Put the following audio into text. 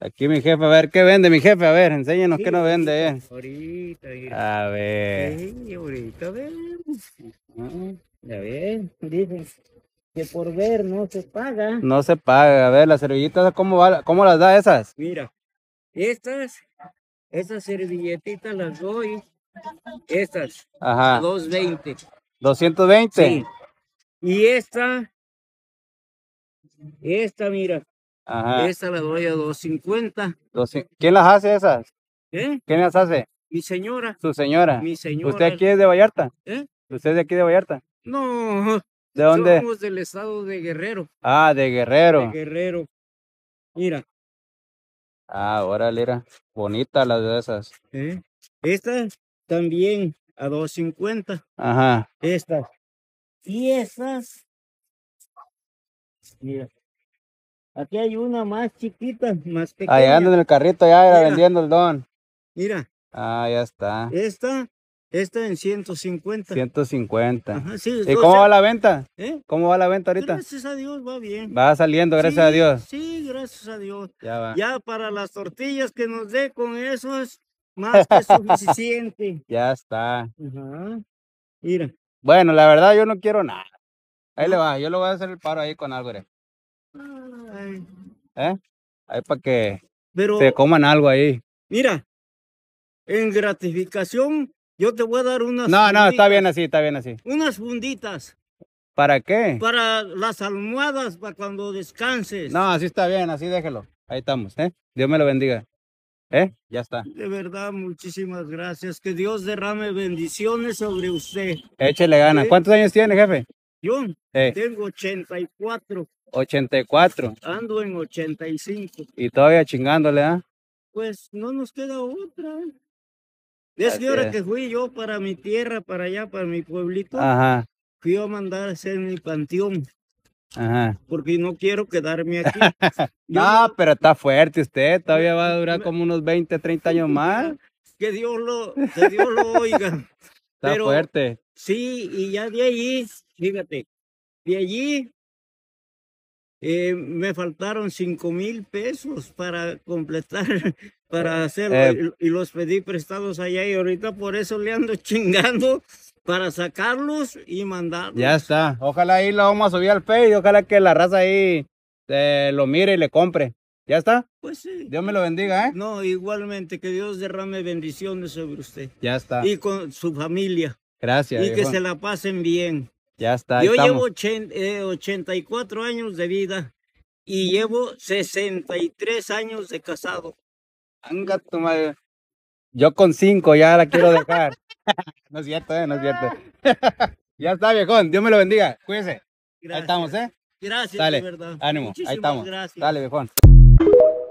Aquí mi jefe, a ver, ¿qué vende mi jefe? A ver, enséñenos qué nos vende. Eh. Ahorita, A ver. Sí, ahorita vemos. Ya ven. ver, que por ver no se paga. No se paga. A ver, las servilletas, ¿cómo, va, cómo las da esas? Mira, estas, esas servilletitas las doy, estas, Ajá. 220. ¿220? Sí. Y esta, esta, mira, esta la doy a 250. ¿Quién las hace esas? ¿Eh? ¿Quién las hace? Mi señora. ¿Su señora? Mi señora. ¿Usted aquí es de Vallarta? ¿Eh? ¿Usted es de aquí de Vallarta? No. ¿De dónde? Somos del estado de Guerrero. Ah, de Guerrero. De Guerrero. Mira. Ah, órale, era. Bonita las de esas. ¿Eh? Esta también a 250. Ajá. Estas. Y esas. Mira. Aquí hay una más chiquita, más pequeña. Ahí anda en el carrito, ya era vendiendo el don. Mira. Ah, ya está. Esta, esta en 150. 150. Ajá, sí, ¿Y cómo va la venta? ¿Eh? ¿Cómo va la venta ahorita? Gracias a Dios va bien. Va saliendo, gracias a Dios. Sí, gracias a Dios. Ya va. Ya para las tortillas que nos dé con eso es más que suficiente. ya está. Ajá. Mira. Bueno, la verdad yo no quiero nada. Ahí le va, yo le voy a hacer el paro ahí con algo. ¿Eh? Ahí para que Pero, se coman algo ahí. Mira, en gratificación yo te voy a dar unas. No, funditas, no, está bien así, está bien así. Unas funditas. ¿Para qué? Para las almohadas, para cuando descanses. No, así está bien, así déjelo. Ahí estamos, ¿eh? Dios me lo bendiga. ¿Eh? Ya está. De verdad, muchísimas gracias. Que Dios derrame bendiciones sobre usted. Échele ganas. ¿Eh? ¿Cuántos años tiene, jefe? Yo eh. tengo 84. 84. Ando en 85. Y todavía chingándole, ¿ah? Pues no nos queda otra. Desde que que fui yo para mi tierra, para allá, para mi pueblito, Ajá. fui a mandar a hacer mi panteón. Ajá. Porque no quiero quedarme aquí. no, pero está fuerte usted, todavía va a durar como unos 20, 30 años más. Que Dios lo, que Dios lo oiga. Está fuerte. Sí, y ya de allí, fíjate, de allí eh, me faltaron cinco mil pesos para completar, para hacerlo eh, y, los pedí prestados allá y ahorita por eso le ando chingando para sacarlos y mandarlos. Ya está, ojalá ahí la vamos a subir al pe ojalá que la raza ahí eh, lo mire y le compre. ¿Ya está? Pues sí. Dios me lo bendiga, ¿eh? No, igualmente, que Dios derrame bendiciones sobre usted. Ya está. Y con su familia. Gracias. Y que se la pasen bien. Ya está. Yo llevo 84 eh, años de vida y llevo 63 años de casado. Anga tu madre. Yo con 5 ya la quiero dejar. no es cierto, eh, no es cierto. Ah. ya está, viejón. Dios me lo bendiga. Cuídese. Ahí estamos, ¿eh? Gracias, Dale, de verdad. Ánimo, ahí estamos. Gracias. Dale, viejón.